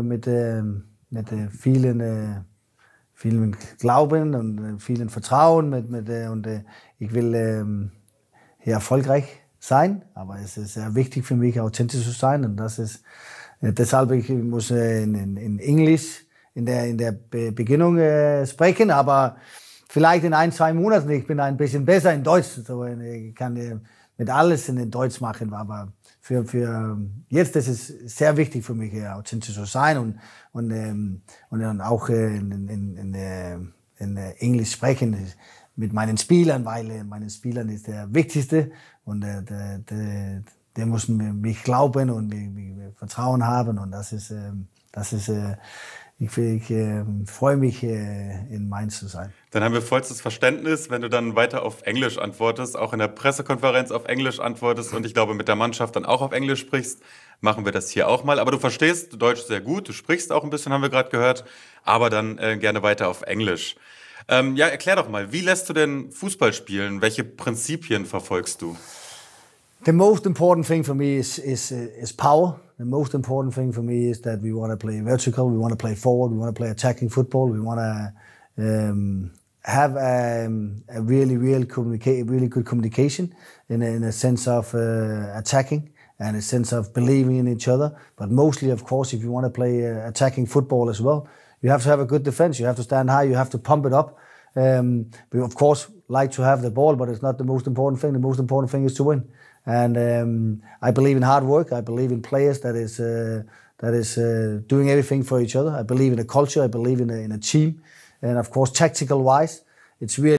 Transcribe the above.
mit, äh, mit äh, vielen, äh, vielen Glauben und äh, vielen Vertrauen. Mit, mit, äh, und äh, ich will ähm, hier erfolgreich sein, aber es ist sehr wichtig für mich, authentisch zu sein. Und das ist äh, deshalb, ich muss äh, in, in, in Englisch in der, in der Be Beginnung äh, sprechen, aber vielleicht in ein, zwei Monaten. Ich bin ein bisschen besser in Deutsch. So, ich kann äh, nicht alles in Deutsch machen, aber für, für jetzt ist es sehr wichtig für mich, authentisch zu sein und, und, ähm, und auch äh, in, in, in, in äh, äh, Englisch sprechen mit meinen Spielern, weil meinen Spielern ist der Wichtigste und der, der, der, der muss mich glauben und mir, mir Vertrauen haben und das ist ähm, das ist, äh, ich, ich äh, freue mich, äh, in Mainz zu sein. Dann haben wir vollstes Verständnis, wenn du dann weiter auf Englisch antwortest, auch in der Pressekonferenz auf Englisch antwortest und ich glaube mit der Mannschaft dann auch auf Englisch sprichst. Machen wir das hier auch mal. Aber du verstehst Deutsch sehr gut, du sprichst auch ein bisschen, haben wir gerade gehört, aber dann äh, gerne weiter auf Englisch. Ähm, ja, erklär doch mal, wie lässt du denn Fußball spielen? Welche Prinzipien verfolgst du? The most important thing for me is, is, uh, is power. The most important thing for me is that we want to play vertical, we want to play forward, we want to play attacking football, we want to um, have um, a, a, really, communica- really good communication in a, in a sense of uh, attacking and a sense of believing in each other. But mostly, of course, if you want to play uh, attacking football as well, you have to have a good defense. You have to stand high. You have to pump it up. Um, we of course like to have the ball, but it's not the most important thing. The most important thing is to win. And um, I believe in hard work. I believe in players that is uh, that is uh, doing everything for each other. I believe in a culture. I believe in a, in a team, and of course, tactical wise, it's really.